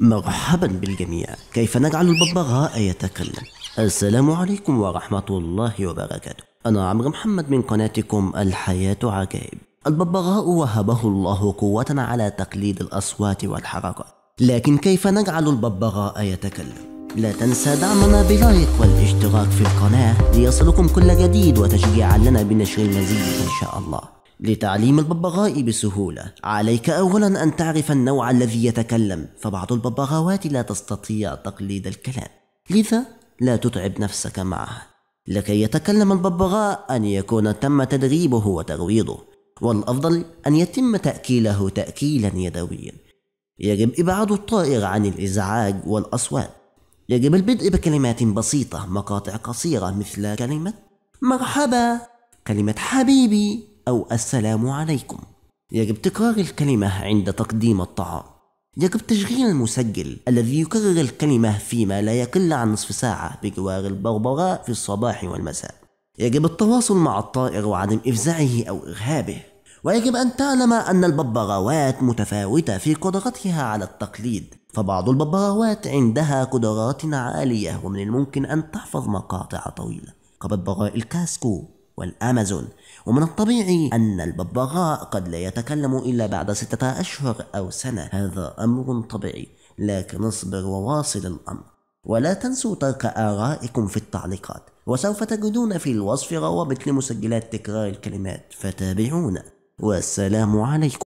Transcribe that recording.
مرحبا بالجميع كيف نجعل الببغاء يتكلم السلام عليكم ورحمة الله وبركاته أنا عمرو محمد من قناتكم الحياة عجائب الببغاء وهبه الله قوة على تقليد الأصوات والحركة لكن كيف نجعل الببغاء يتكلم؟ لا تنسى دعمنا بلايك والاشتراك في القناة ليصلكم كل جديد وتشجيعا لنا بنشر المزيد إن شاء الله لتعليم الببغاء بسهولة عليك أولا أن تعرف النوع الذي يتكلم فبعض الببغاوات لا تستطيع تقليد الكلام لذا لا تتعب نفسك معها لكي يتكلم الببغاء أن يكون تم تدريبه وترويضه والأفضل أن يتم تأكيله تأكيلا يدويا يجب إبعاد الطائر عن الإزعاج والأصوات يجب البدء بكلمات بسيطة مقاطع قصيرة مثل كلمة مرحبا كلمة حبيبي أو السلام عليكم يجب تكرار الكلمة عند تقديم الطعام يجب تشغيل المسجل الذي يكرر الكلمة فيما لا يقل عن نصف ساعة بجوار البربراء في الصباح والمساء يجب التواصل مع الطائر وعدم إفزاعه أو إرهابه ويجب أن تعلم أن الببغاوات متفاوتة في قدرتها على التقليد فبعض الببغاوات عندها قدرات عالية ومن الممكن أن تحفظ مقاطع طويلة كببغاء الكاسكو والأمازون ومن الطبيعي أن الببغاء قد لا يتكلم إلا بعد ستة أشهر أو سنة هذا أمر طبيعي لكن اصبر وواصل الأمر ولا تنسوا ترك آرائكم في التعليقات وسوف تجدون في الوصف روابط لمسجلات تكرار الكلمات فتابعونا والسلام عليكم